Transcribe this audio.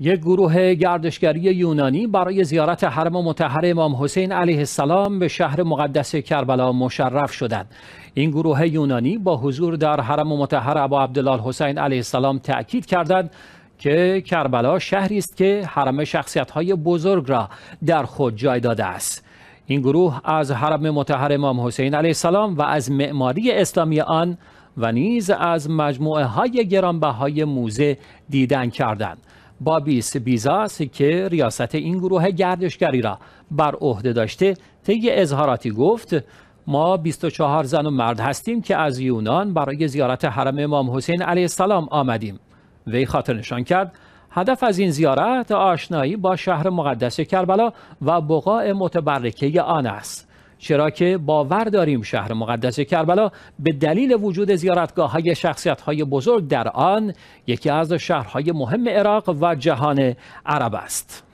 یک گروه گردشگری یونانی برای زیارت حرم متحر امام حسین علیه السلام به شهر مقدس کربلا مشرف شدند. این گروه یونانی با حضور در حرم متحر ابا عبدالله حسین علیه السلام تأکید کردند که کربلا شهری است که حرم های بزرگ را در خود جای داده است. این گروه از حرم متحر امام حسین علیه السلام و از معماری اسلامی آن و نیز از مجموعه های گرانبهای موزه دیدن کردند. بابیس بیزاس که ریاست این گروه گردشگری را بر عهده داشته طی اظهاراتی گفت ما 24 زن و مرد هستیم که از یونان برای زیارت حرم امام حسین علیه السلام آمدیم وی خاطر نشان کرد هدف از این زیارت آشنایی با شهر مقدس کربلا و بقاع متبرکه آن است چرا که باور داریم شهر مقدس کربلا به دلیل وجود زیارتگاه های شخصیت های بزرگ در آن یکی از شهرهای مهم عراق و جهان عرب است